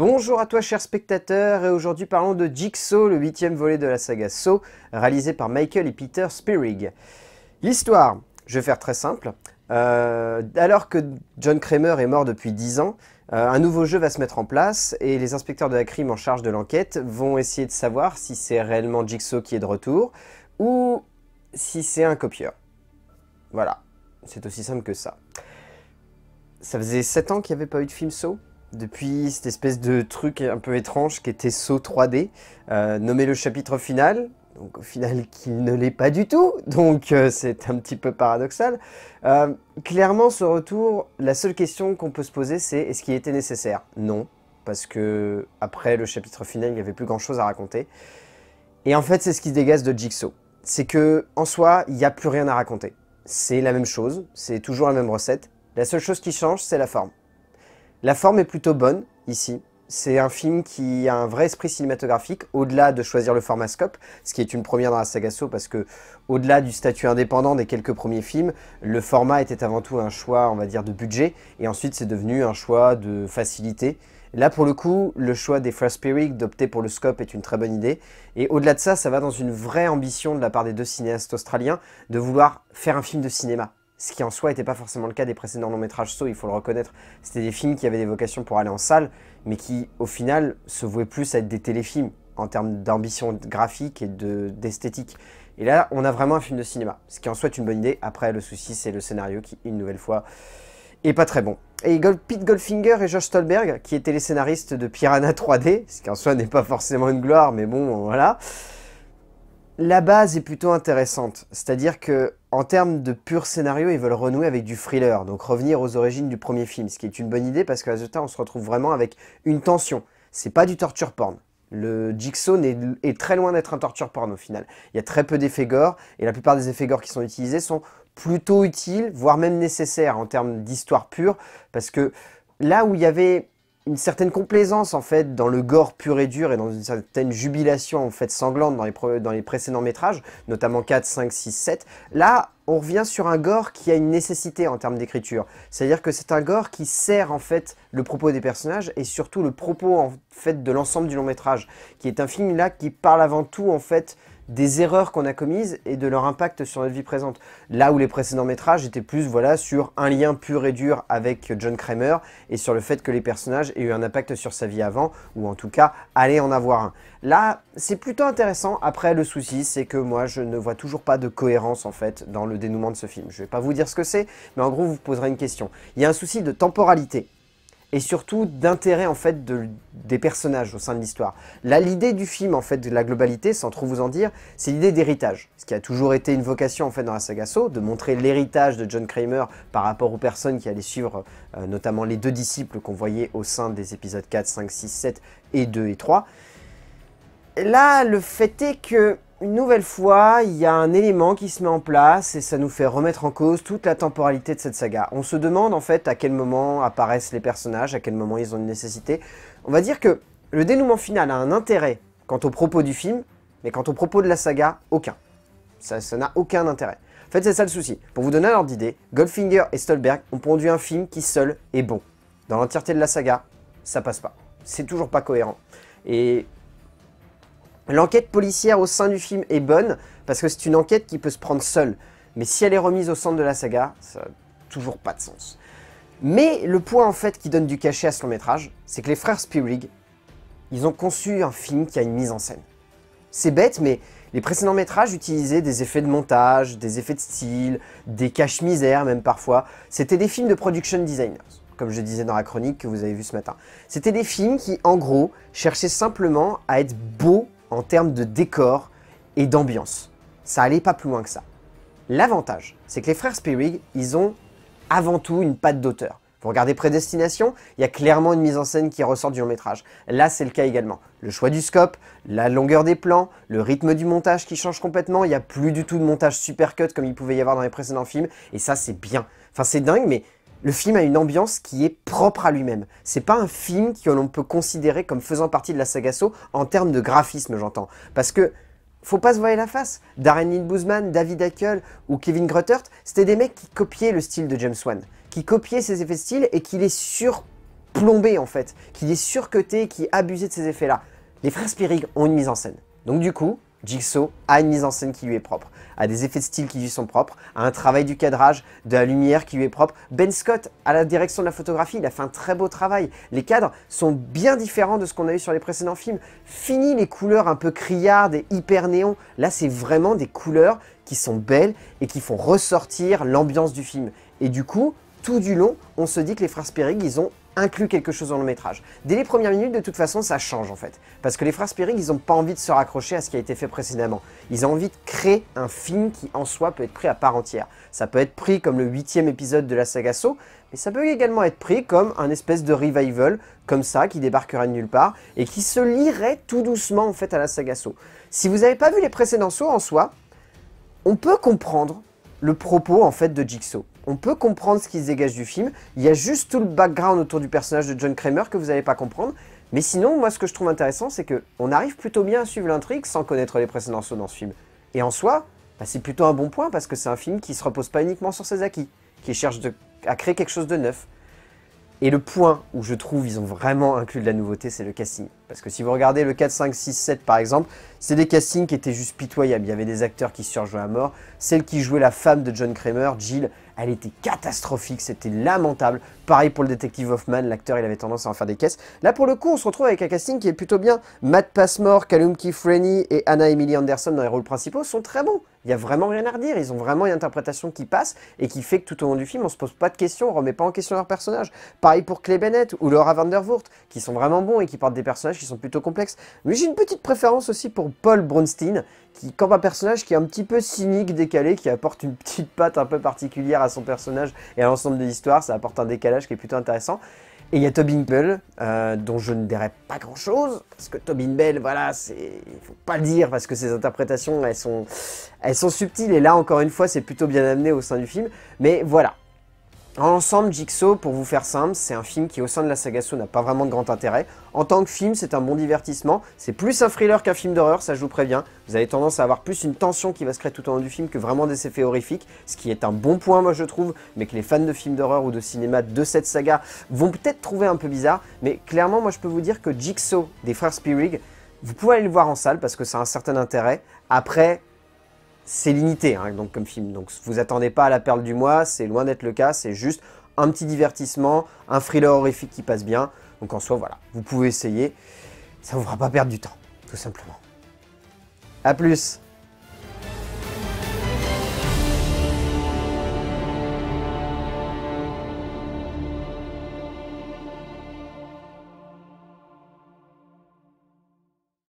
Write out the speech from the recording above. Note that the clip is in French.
Bonjour à toi chers spectateurs et aujourd'hui parlons de Jigsaw, le huitième volet de la saga Saw, réalisé par Michael et Peter Spirig. L'histoire, je vais faire très simple. Euh, alors que John Kramer est mort depuis 10 ans, euh, un nouveau jeu va se mettre en place et les inspecteurs de la crime en charge de l'enquête vont essayer de savoir si c'est réellement Jigsaw qui est de retour ou si c'est un copieur. Voilà, c'est aussi simple que ça. Ça faisait 7 ans qu'il n'y avait pas eu de film Saw depuis cette espèce de truc un peu étrange qui était saut 3D, euh, nommé le chapitre final, donc au final qu'il ne l'est pas du tout, donc euh, c'est un petit peu paradoxal. Euh, clairement, ce retour, la seule question qu'on peut se poser, c'est est-ce qu'il était nécessaire Non, parce que après le chapitre final, il n'y avait plus grand-chose à raconter. Et en fait, c'est ce qui se dégage de Jigsaw. C'est que, en soi, il n'y a plus rien à raconter. C'est la même chose, c'est toujours la même recette. La seule chose qui change, c'est la forme. La forme est plutôt bonne, ici. C'est un film qui a un vrai esprit cinématographique, au-delà de choisir le format scope, ce qui est une première dans la saga So, parce que, au-delà du statut indépendant des quelques premiers films, le format était avant tout un choix, on va dire, de budget, et ensuite c'est devenu un choix de facilité. Là, pour le coup, le choix des First d'opter pour le scope est une très bonne idée, et au-delà de ça, ça va dans une vraie ambition de la part des deux cinéastes australiens de vouloir faire un film de cinéma, ce qui en soi n'était pas forcément le cas des précédents longs métrages So, il faut le reconnaître. C'était des films qui avaient des vocations pour aller en salle, mais qui au final se vouaient plus à être des téléfilms en termes d'ambition graphique et d'esthétique. et là, on a vraiment un film de cinéma, ce qui en soit une bonne idée. Après, le souci, c'est le scénario qui, une nouvelle fois, est pas très bon. Et Pete Goldfinger et Josh Stolberg, qui étaient les scénaristes de Piranha 3D, ce qui en soi n'est pas forcément une gloire, mais bon, voilà la base est plutôt intéressante. C'est-à-dire que en termes de pur scénario, ils veulent renouer avec du thriller, donc revenir aux origines du premier film, ce qui est une bonne idée parce que résultat, on se retrouve vraiment avec une tension. C'est pas du torture porn. Le Jigsaw est, est très loin d'être un torture porn au final. Il y a très peu d'effets gore et la plupart des effets gore qui sont utilisés sont plutôt utiles, voire même nécessaires en termes d'histoire pure, parce que là où il y avait une certaine complaisance en fait dans le gore pur et dur et dans une certaine jubilation en fait sanglante dans les, dans les précédents métrages, notamment 4, 5, 6, 7. Là, on revient sur un gore qui a une nécessité en termes d'écriture. C'est-à-dire que c'est un gore qui sert en fait le propos des personnages et surtout le propos en fait de l'ensemble du long métrage, qui est un film là qui parle avant tout en fait des erreurs qu'on a commises et de leur impact sur notre vie présente. Là où les précédents métrages étaient plus voilà, sur un lien pur et dur avec John Kramer et sur le fait que les personnages aient eu un impact sur sa vie avant, ou en tout cas, allaient en avoir un. Là, c'est plutôt intéressant. Après, le souci, c'est que moi, je ne vois toujours pas de cohérence, en fait, dans le dénouement de ce film. Je ne vais pas vous dire ce que c'est, mais en gros, vous poserez une question. Il y a un souci de temporalité et surtout d'intérêt en fait des personnages au sein de l'histoire. Là, l'idée du film en fait, de la globalité, sans trop vous en dire, c'est l'idée d'héritage, ce qui a toujours été une vocation en fait dans la saga Saw, de montrer l'héritage de John Kramer par rapport aux personnes qui allaient suivre, euh, notamment les deux disciples qu'on voyait au sein des épisodes 4, 5, 6, 7 et 2 et 3. Là, le fait est que une nouvelle fois, il y a un élément qui se met en place et ça nous fait remettre en cause toute la temporalité de cette saga. On se demande en fait à quel moment apparaissent les personnages, à quel moment ils ont une nécessité. On va dire que le dénouement final a un intérêt quant au propos du film, mais quant au propos de la saga, aucun. Ça n'a aucun intérêt. En fait, c'est ça le souci. Pour vous donner un ordre d'idée, Goldfinger et Stolberg ont produit un film qui seul est bon. Dans l'entièreté de la saga, ça passe pas. C'est toujours pas cohérent. Et L'enquête policière au sein du film est bonne, parce que c'est une enquête qui peut se prendre seule. Mais si elle est remise au centre de la saga, ça n'a toujours pas de sens. Mais le point en fait qui donne du cachet à ce long métrage, c'est que les frères Spielberg, ils ont conçu un film qui a une mise en scène. C'est bête, mais les précédents métrages utilisaient des effets de montage, des effets de style, des caches-misères même parfois. C'était des films de production designers, comme je disais dans la chronique que vous avez vue ce matin. C'était des films qui, en gros, cherchaient simplement à être beaux en termes de décor et d'ambiance. Ça allait pas plus loin que ça. L'avantage, c'est que les frères Spielberg, ils ont avant tout une patte d'auteur. Vous regardez Prédestination, il y a clairement une mise en scène qui ressort du long métrage. Là, c'est le cas également. Le choix du scope, la longueur des plans, le rythme du montage qui change complètement, il n'y a plus du tout de montage super cut comme il pouvait y avoir dans les précédents films, et ça, c'est bien. Enfin, c'est dingue, mais le film a une ambiance qui est propre à lui-même. C'est pas un film que l'on peut considérer comme faisant partie de la saga So en termes de graphisme, j'entends. Parce que faut pas se voiler la face. Darren Lynn Boozman, David Ackle ou Kevin Gruttert, c'était des mecs qui copiaient le style de James Wan, qui copiaient ses effets de style et qui les surplombaient en fait, qui les surcotaient, qui abusaient de ces effets-là. Les frères Spirig ont une mise en scène. Donc du coup, Jigsaw a une mise en scène qui lui est propre, a des effets de style qui lui sont propres, a un travail du cadrage, de la lumière qui lui est propre. Ben Scott, à la direction de la photographie, il a fait un très beau travail. Les cadres sont bien différents de ce qu'on a eu sur les précédents films. Fini les couleurs un peu criardes et hyper néons. Là, c'est vraiment des couleurs qui sont belles et qui font ressortir l'ambiance du film. Et du coup, tout du long, on se dit que les frères Spirig, ils ont inclut quelque chose dans le métrage. Dès les premières minutes, de toute façon, ça change en fait. Parce que les frères Spirig, ils n'ont pas envie de se raccrocher à ce qui a été fait précédemment. Ils ont envie de créer un film qui en soi peut être pris à part entière. Ça peut être pris comme le huitième épisode de la saga So, mais ça peut également être pris comme un espèce de revival, comme ça, qui débarquerait de nulle part, et qui se lierait tout doucement en fait à la saga So. Si vous n'avez pas vu les précédents sauts en soi, on peut comprendre le propos en fait de Jigsaw. On peut comprendre ce qui se dégage du film, il y a juste tout le background autour du personnage de John Kramer que vous n'allez pas comprendre, mais sinon, moi ce que je trouve intéressant, c'est qu'on arrive plutôt bien à suivre l'intrigue sans connaître les précédents sauts dans ce film. Et en soi, bah, c'est plutôt un bon point parce que c'est un film qui se repose pas uniquement sur ses acquis, qui cherche à créer quelque chose de neuf. Et le point où je trouve ils ont vraiment inclus de la nouveauté, c'est le casting. Parce que si vous regardez le 4, 5, 6, 7 par exemple, c'est des castings qui étaient juste pitoyables. Il y avait des acteurs qui surjouaient à mort. Celle qui jouait la femme de John Kramer, Jill, elle était catastrophique, c'était lamentable. Pareil pour le détective Hoffman, l'acteur il avait tendance à en faire des caisses. Là pour le coup on se retrouve avec un casting qui est plutôt bien. Matt Passmore, Callum Rennie et Anna Emily Anderson dans les rôles principaux sont très bons. Il n'y a vraiment rien à redire, ils ont vraiment une interprétation qui passe et qui fait que tout au long du film on se pose pas de questions, on ne remet pas en question leurs personnages. Pareil pour Clay Bennett ou Laura Vandervoort qui sont vraiment bons et qui portent des personnages qui sont plutôt complexes. Mais j'ai une petite préférence aussi pour Paul Bronstein, qui comme un personnage qui est un petit peu cynique, décalé, qui apporte une petite patte un peu particulière à son personnage et à l'ensemble de l'histoire. Ça apporte un décalage qui est plutôt intéressant. Et il y a Tobin Bell, euh, dont je ne dirai pas grand chose, parce que Tobin Bell, voilà, il faut pas le dire, parce que ses interprétations, elles sont, elles sont subtiles, et là, encore une fois, c'est plutôt bien amené au sein du film, mais voilà l'ensemble, Jigsaw, pour vous faire simple, c'est un film qui au sein de la saga Saw n'a pas vraiment de grand intérêt. En tant que film, c'est un bon divertissement, c'est plus un thriller qu'un film d'horreur, ça je vous préviens. Vous avez tendance à avoir plus une tension qui va se créer tout au long du film que vraiment des effets horrifiques, ce qui est un bon point moi je trouve, mais que les fans de films d'horreur ou de cinéma de cette saga vont peut-être trouver un peu bizarre, mais clairement moi je peux vous dire que Jigsaw des frères Spielberg, vous pouvez aller le voir en salle parce que ça a un certain intérêt. Après, c'est limité hein, donc, comme film. Donc vous attendez pas à la perle du mois, c'est loin d'être le cas, c'est juste un petit divertissement, un thriller horrifique qui passe bien. Donc en soi, voilà, vous pouvez essayer. Ça vous fera pas perdre du temps, tout simplement. A plus